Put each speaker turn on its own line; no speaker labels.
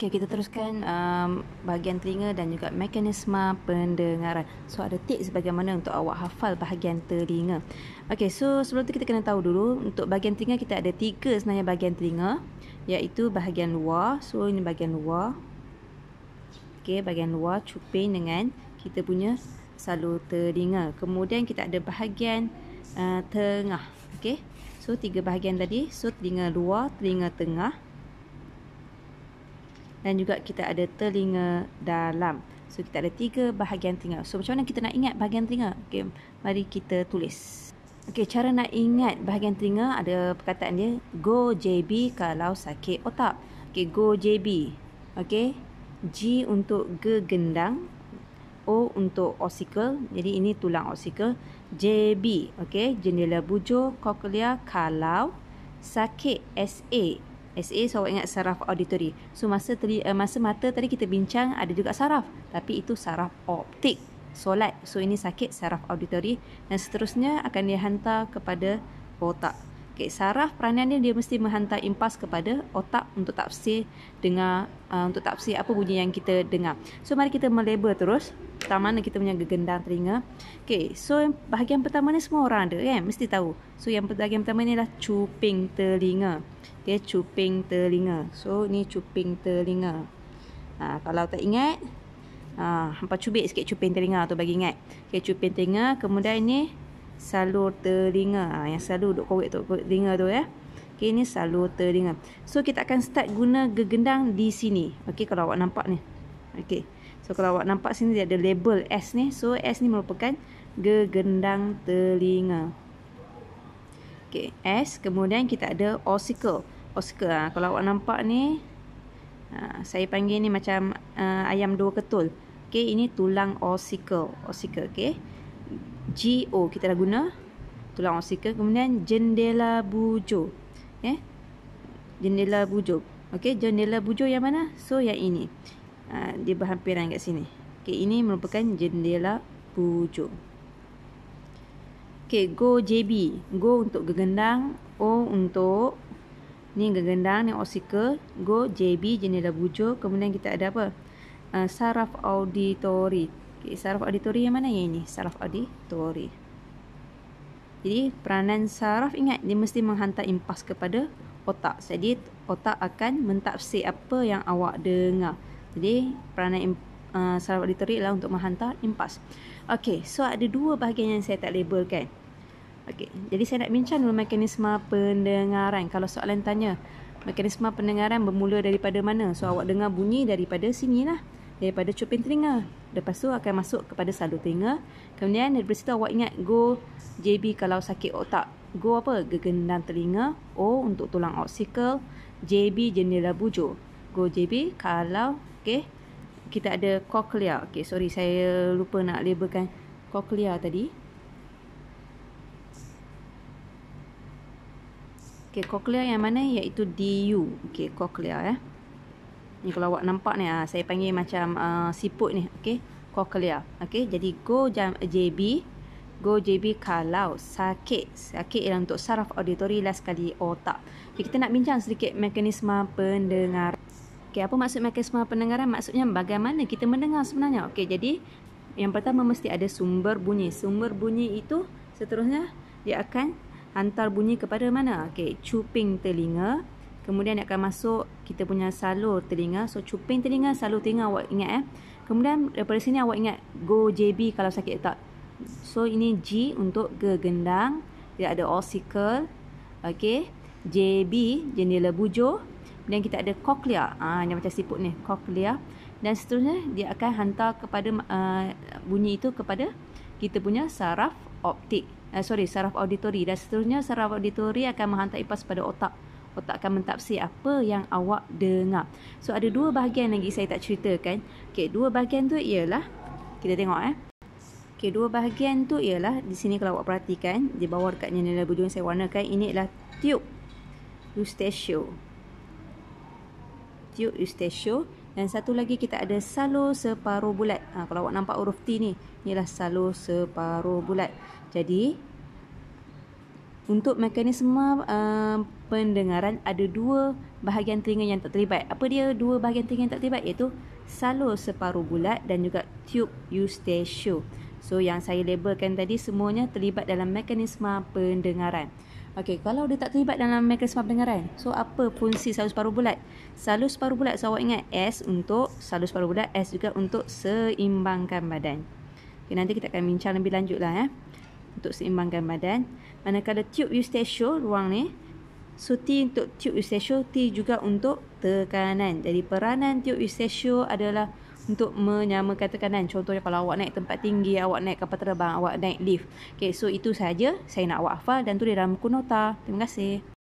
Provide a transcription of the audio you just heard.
Okay, kita teruskan um, bahagian telinga dan juga mekanisme pendengaran. So, ada tips bagaimana untuk awak hafal bahagian telinga. Okay, so sebelum tu kita kena tahu dulu untuk bahagian telinga kita ada tiga sebenarnya bahagian telinga. Iaitu bahagian luar. So, ini bahagian luar. Okay, bahagian luar cuping dengan kita punya salur telinga. Kemudian kita ada bahagian uh, tengah. Okay, so tiga bahagian tadi. So, telinga luar, telinga tengah dan juga kita ada telinga dalam. So kita ada tiga bahagian telinga. So macam mana kita nak ingat bahagian telinga? Okey, mari kita tulis. Okey, cara nak ingat bahagian telinga ada perkataan dia go JB kalau sakit otak. Okey, go JB. Okey. G untuk gegendang, O untuk osikel. Jadi ini tulang osikel. JB, okey, jendela bujur, koklea kalau sakit SA SA so awak ingat saraf auditory. So masa teri, uh, masa mata tadi kita bincang ada juga saraf tapi itu saraf optik. Solat. So ini sakit saraf auditory dan seterusnya akan dihantar kepada otak sakit saraf peranan dia dia mesti menghantar impas kepada otak untuk tafsir dengar uh, untuk tafsir apa bunyi yang kita dengar. So mari kita melebar terus. Pertama mana kita punya gegendang telinga. Okay, so bahagian pertama ni semua orang ada kan? Mesti tahu. So yang bahagian pertama ni adalah cuping telinga. Okay, cuping telinga. So ni cuping telinga. Ha, kalau tak ingat, ha, hampa cubik sikit cuping telinga tu bagi ingat. Okay, cuping telinga. Kemudian ni, salur telinga ha, ah, yang selalu duk korek tu korek telinga tu ya eh. okey ni salur telinga so kita akan start guna gegendang di sini okey kalau awak nampak ni okey so kalau awak nampak sini dia ada label S ni so S ni merupakan gegendang telinga okey S kemudian kita ada ossicle ossicle ha. Ah, kalau awak nampak ni ha, saya panggil ni macam uh, ayam dua ketul okey ini tulang ossicle ossicle okey G-O kita dah guna tulang oksigen kemudian jendela bujo eh? jendela bujo okay, jendela bujo yang mana? so yang ini uh, dia berhampiran kat sini okay, ini merupakan jendela bujo okay, go JB go untuk gegendang O untuk ni gegendang, ni oksigen go JB jendela bujo kemudian kita ada apa? Uh, saraf auditori Okay, saraf auditori yang mana yang ini? Saraf auditori. Jadi peranan saraf ingat dia mesti menghantar impas kepada otak. Jadi otak akan mentafsir apa yang awak dengar. Jadi peranan uh, saraf auditori lah untuk menghantar impas. Okey, so ada dua bahagian yang saya tak labelkan. Okey, jadi saya nak bincang dulu mekanisme pendengaran. Kalau soalan tanya, mekanisme pendengaran bermula daripada mana? So awak dengar bunyi daripada sinilah, daripada cuping telinga. Lepas tu akan masuk kepada saluran telinga. Kemudian daripada situ awak ingat go JB kalau sakit otak. Go apa? Gegendang telinga. O oh, untuk tulang oksikal. JB jendela bujur. Go JB kalau okay, kita ada cochlea. Okay, sorry saya lupa nak labelkan cochlea tadi. Okay, cochlea yang mana? Iaitu DU. Okay, cochlea eh. Ni kalau awak nampak ni ah saya panggil macam uh, siput ni, okey. Cochlea. Okey, jadi go jam JB. Go JB kalau sakit. Sakit ialah untuk saraf auditory last sekali otak. Jadi kita nak bincang sedikit mekanisme pendengar. Okey, apa maksud mekanisme pendengaran? Maksudnya bagaimana kita mendengar sebenarnya? Okey, jadi yang pertama mesti ada sumber bunyi. Sumber bunyi itu seterusnya dia akan hantar bunyi kepada mana? Okey, cuping telinga, Kemudian dia akan masuk kita punya salur telinga. So cuping telinga, salur telinga awak ingat eh. Kemudian daripada sini awak ingat go JB kalau sakit tak. So ini G untuk ke gendang, Dia ada ossicle. Okay. JB jendela bujur. Dan kita ada cochlea. Ah, ha, yang macam siput ni. Cochlea. Dan seterusnya dia akan hantar kepada uh, bunyi itu kepada kita punya saraf optik. Uh, sorry, saraf auditori. Dan seterusnya saraf auditori akan menghantar ipas pada otak otak akan mentafsir apa yang awak dengar. So ada dua bahagian lagi saya tak ceritakan. Okey, dua bahagian tu ialah kita tengok eh. Okey, dua bahagian tu ialah di sini kalau awak perhatikan, di bawah dekat jendela bujung saya warnakan ini ialah tube eustachio. Tube eustachio dan satu lagi kita ada salur separuh bulat. Ha, kalau awak nampak huruf T ni, ialah salur separuh bulat. Jadi, untuk mekanisme uh, pendengaran ada dua bahagian telinga yang tak terlibat. Apa dia dua bahagian telinga yang tak terlibat iaitu salur separuh bulat dan juga tube eustachio. So yang saya labelkan tadi semuanya terlibat dalam mekanisme pendengaran. Okey, kalau dia tak terlibat dalam mekanisme pendengaran. So apa fungsi salur separuh bulat? Salur separuh bulat saya so ingat S untuk salur separuh bulat, S juga untuk seimbangkan badan. Okay, nanti kita akan bincang lebih lanjut lah eh untuk seimbangkan badan. Manakala tube eustachio ruang ni, so T untuk tube eustachio, T juga untuk tekanan. Jadi peranan tube eustachio adalah untuk menyamakan tekanan. Contohnya kalau awak naik tempat tinggi, awak naik kapal terbang, awak naik lift. Okay, so itu saja saya nak awak hafal dan tulis dalam buku nota. Terima kasih.